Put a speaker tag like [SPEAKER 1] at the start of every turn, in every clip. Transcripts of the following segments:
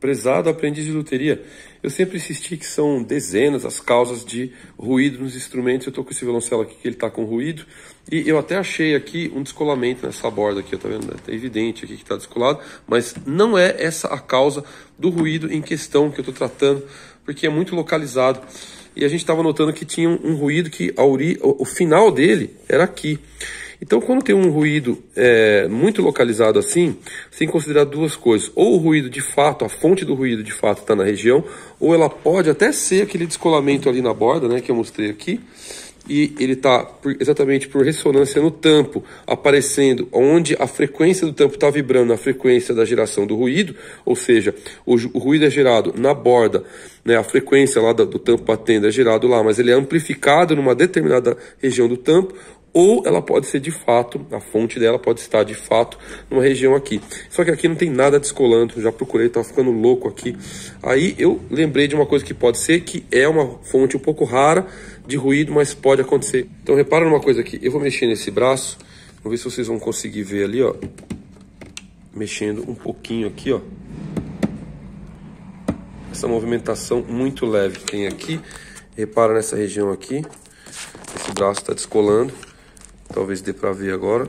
[SPEAKER 1] Prezado aprendiz de luteria, eu sempre insisti que são dezenas as causas de ruído nos instrumentos. Eu estou com esse violoncelo aqui que ele está com ruído. E eu até achei aqui um descolamento nessa borda aqui, tá vendo? É evidente aqui que está descolado, mas não é essa a causa do ruído em questão que eu estou tratando, porque é muito localizado. E a gente estava notando que tinha um ruído que a ori... o final dele era aqui. Então, quando tem um ruído é, muito localizado assim, você tem que considerar duas coisas. Ou o ruído de fato, a fonte do ruído de fato está na região, ou ela pode até ser aquele descolamento ali na borda, né, que eu mostrei aqui, e ele está exatamente por ressonância no tampo, aparecendo onde a frequência do tampo está vibrando, na frequência da geração do ruído, ou seja, o, o ruído é gerado na borda, né, a frequência lá do, do tampo batendo é gerado lá, mas ele é amplificado numa determinada região do tampo, ou ela pode ser de fato, a fonte dela pode estar de fato numa região aqui. Só que aqui não tem nada descolando, já procurei, tá ficando louco aqui. Aí eu lembrei de uma coisa que pode ser, que é uma fonte um pouco rara de ruído, mas pode acontecer. Então repara numa coisa aqui, eu vou mexer nesse braço, vou ver se vocês vão conseguir ver ali, ó. Mexendo um pouquinho aqui, ó. Essa movimentação muito leve que tem aqui. Repara nessa região aqui. Esse braço está descolando talvez dê para ver agora.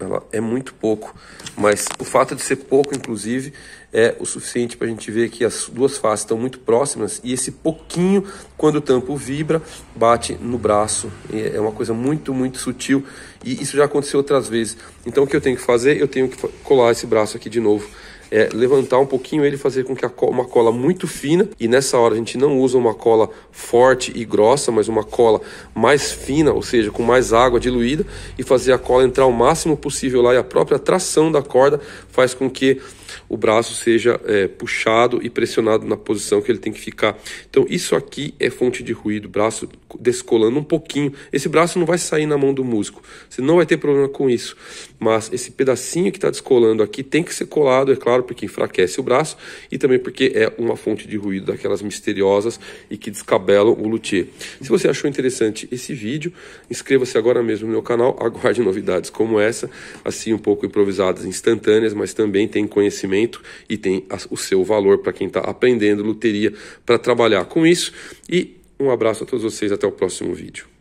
[SPEAKER 1] Ela é muito pouco, mas o fato de ser pouco, inclusive, é o suficiente para a gente ver que as duas faces estão muito próximas e esse pouquinho, quando o tampo vibra, bate no braço. É uma coisa muito, muito sutil e isso já aconteceu outras vezes. Então, o que eu tenho que fazer? Eu tenho que colar esse braço aqui de novo é levantar um pouquinho ele, fazer com que uma cola muito fina, e nessa hora a gente não usa uma cola forte e grossa, mas uma cola mais fina, ou seja, com mais água diluída, e fazer a cola entrar o máximo possível lá, e a própria tração da corda faz com que o braço seja é, puxado e pressionado na posição que ele tem que ficar. Então, isso aqui é fonte de ruído, braço descolando um pouquinho. Esse braço não vai sair na mão do músico, você não vai ter problema com isso. Mas esse pedacinho que está descolando aqui tem que ser colado, é claro, porque enfraquece o braço e também porque é uma fonte de ruído daquelas misteriosas e que descabelam o luthier. Se você achou interessante esse vídeo, inscreva-se agora mesmo no meu canal, aguarde novidades como essa, assim um pouco improvisadas, instantâneas, mas também tem conhecimento momento e tem o seu valor para quem está aprendendo loteria para trabalhar com isso. E um abraço a todos vocês, até o próximo vídeo.